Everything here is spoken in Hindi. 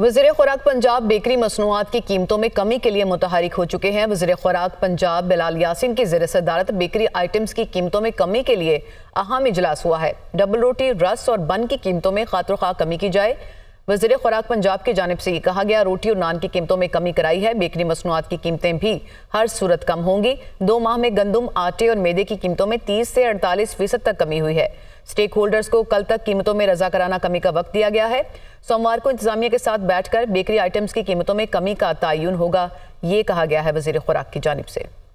वजीर खुराक पंजाब बेकरी मसनूआत की कीमतों में कमी के लिए मुतहरिक हो चुके हैं वजीर खुराक पंजाब बिलाल यासिन की जर सदारत बेकरी आइटम्स की कीमतों में कमी के लिए अहम इजलास हुआ है डबल रोटी रस और बन की कीमतों में खातर खा कमी की जाए वजीर खुराक पंजाब की जानब से ये कहा गया रोटी और नान की कीमतों में कमी कराई है बेकरी मसनूआत की कीमतें भी हर सूरत कम होंगी दो माह में गंदम आटे और मैदे की कीमतों में तीस से अड़तालीस फीसद तक कमी हुई है स्टेक होल्डर्स को कल तक कीमतों में रजा कराना कमी का वक्त दिया गया है सोमवार को इंतजामिया के साथ बैठकर बेकरी आइटम्स की कीमतों में कमी का तयन होगा ये कहा गया है वजीर खुराक की जानब से